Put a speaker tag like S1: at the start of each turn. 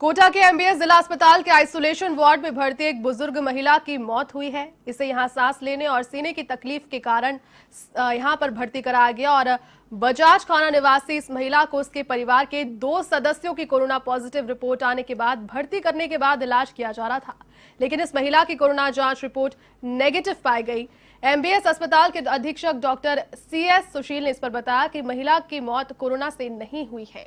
S1: कोटा के एमबीएस जिला अस्पताल के आइसोलेशन वार्ड में भर्ती एक बुजुर्ग महिला की मौत हुई है इसे यहां सांस लेने और सीने की तकलीफ के कारण यहां पर भर्ती कराया गया और बजाज खाना निवासी इस महिला को उसके परिवार के दो सदस्यों की कोरोना पॉजिटिव रिपोर्ट आने के बाद भर्ती करने के बाद इलाज किया जा रहा था लेकिन इस महिला की कोरोना जांच रिपोर्ट नेगेटिव पाई गई एमबीएस अस्पताल के अधीक्षक डॉक्टर सी सुशील ने इस पर बताया कि महिला की मौत कोरोना से नहीं हुई है